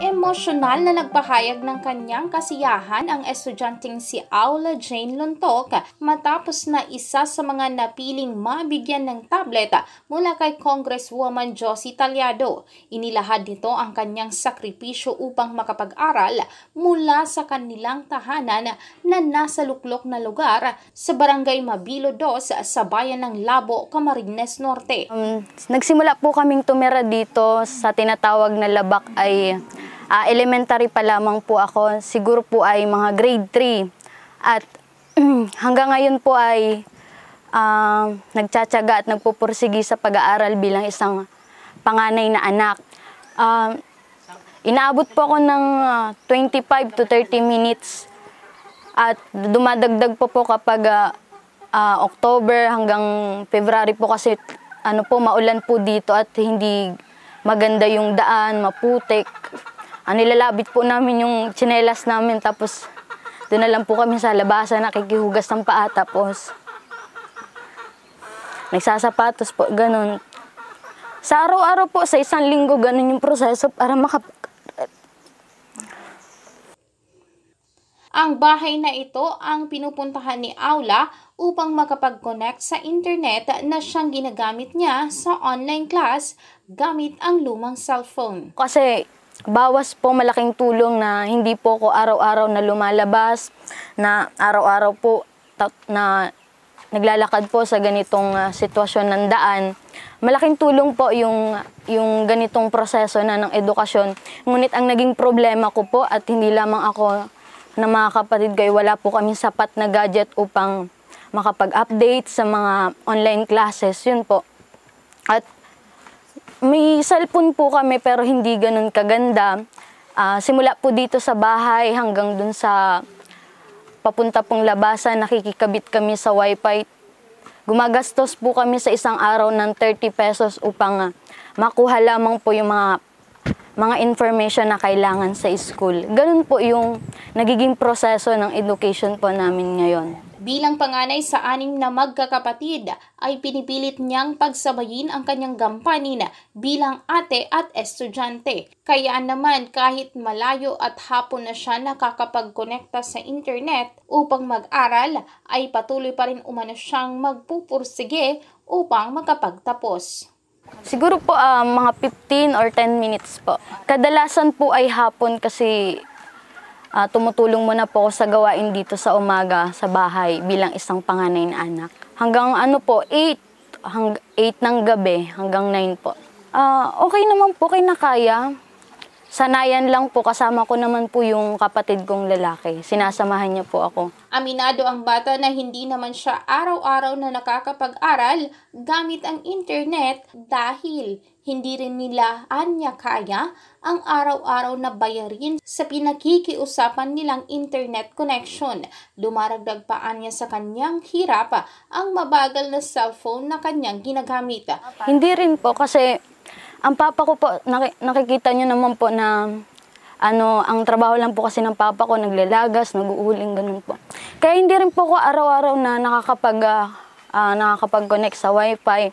Emosyonal na nagpahayag ng kanyang kasiyahan ang estudyanteng si Aula Jane Luntok matapos na isa sa mga napiling mabigyan ng tablet mula kay Congresswoman Josie Taliado. Inilahad nito ang kanyang sakripisyo upang makapag-aral mula sa kanilang tahanan na nasa luklok na lugar sa Barangay Mabilo 2 sa bayan ng Labo, Camarines Norte. Um, nagsimula po kaming tumira dito sa tinatawag na Labak ay Uh, elementary pa lamang po ako, siguro po ay mga grade 3. At hanggang ngayon po ay uh, nagtsatsaga at nagpupursigi sa pag-aaral bilang isang panganay na anak. Uh, inaabot po ako ng uh, 25 to 30 minutes at dumadagdag po po kapag uh, uh, October hanggang February po kasi ano po maulan po dito at hindi maganda yung daan, maputik. Ang ah, nilalabit po namin yung tsinelas namin tapos doon na lang po kami sa labasan nakikihugas ng paa tapos nagsasapatos po, ganun. Sa araw-araw po, sa isang linggo, ganun yung proseso para makap... Ang bahay na ito ang pinupuntahan ni Aula upang makapag-connect sa internet na siyang ginagamit niya sa online class gamit ang lumang cellphone. Kasi bawas po malaking tulong na hindi po ko araw-araw na lumalabas, na araw-araw po na naglalakad po sa ganitong uh, sitwasyon ng daan. Malaking tulong po yung, yung ganitong proseso na ng edukasyon. Ngunit ang naging problema ko po at hindi lamang ako na mga kapatid kayo, wala po kami sapat na gadget upang makapag-update sa mga online classes. Yun po. At may cellphone po kami pero hindi ganun kaganda. Uh, simula po dito sa bahay hanggang dun sa papunta pong labasan, nakikikabit kami sa wifi. Gumagastos po kami sa isang araw ng 30 pesos upang ah, makuha lamang po yung mga mga information na kailangan sa school. Ganun po yung nagiging proseso ng education po namin ngayon. Bilang panganay sa anim na magkakapatid, ay pinipilit niyang pagsabayin ang kanyang gampanin bilang ate at estudyante. Kaya naman kahit malayo at hapon na siya nakakapag-connecta sa internet upang mag-aral, ay patuloy pa rin umano siyang magpupursige upang makapagtapos. Siguro po uh, mga 15 or 10 minutes po. Kadalasan po ay hapon kasi uh, tumutulong muna po ako sa gawain dito sa umaga sa bahay bilang isang panganay na anak. Hanggang ano po, 8, hang, 8 ng gabi hanggang 9 po. Uh, okay naman po, kinakaya. kaya sanayan lang po, kasama ko naman po yung kapatid kong lalaki. Sinasamahan niya po ako. Aminado ang bata na hindi naman siya araw-araw na nakakapag-aral gamit ang internet dahil hindi rin nila anya kaya ang araw-araw na bayarin sa pinakikiusapan nilang internet connection. Dumaragdag pa anya sa kanyang hirap ang mabagal na cellphone na kanyang ginagamit. Hindi rin po kasi ang papa ko po, nakikita nyo naman po na ano, ang trabaho lang po kasi ng papa ko, naglalagas, naguuling, ganun po. Kaya hindi rin po ko araw-araw na nakakapag, uh, nakakapag-connect sa wifi.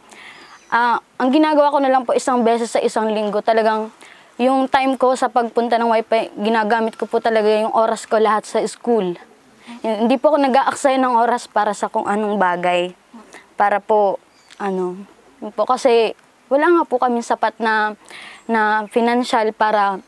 Uh, ang ginagawa ko na lang po isang beses sa isang linggo, talagang yung time ko sa pagpunta ng wifi, ginagamit ko po talaga yung oras ko lahat sa school. Hindi po ako nag-aaksaya ng oras para sa kung anong bagay. Para po, ano, po kasi wala nga po kami sapat na, na financial para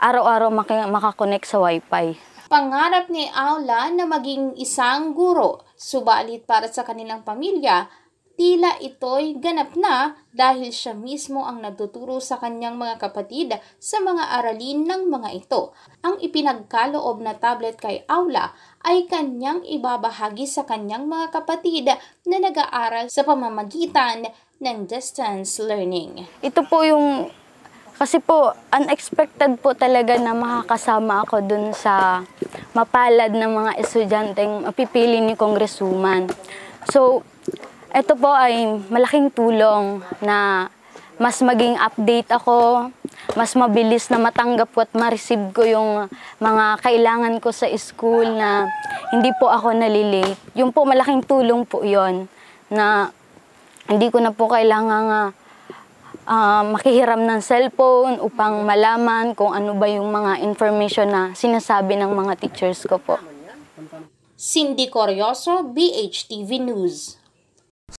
araw-araw mak- makakonect sa wifi. Pangarap ni Aula na maging isang guro, subalit para sa kanilang pamilya Tila ito'y ganap na dahil siya mismo ang nagtuturo sa kanyang mga kapatid sa mga aralin ng mga ito. Ang ipinagkaloob na tablet kay Aula ay kanyang ibabahagi sa kanyang mga kapatid na nag-aaral sa pamamagitan ng distance learning. Ito po yung kasi po, unexpected po talaga na makakasama ako dun sa mapalad na mga estudyanteng mapipili ni Kongresuman. So, ito po ay malaking tulong na mas maging update ako, mas mabilis na matanggap ko at ma-receive ko yung mga kailangan ko sa school na hindi po ako nalilate. Yung po malaking tulong po yon na hindi ko na po kailangan uh, makihiram ng cellphone upang malaman kung ano ba yung mga information na sinasabi ng mga teachers ko po. Cindy Corioso, BHTV News.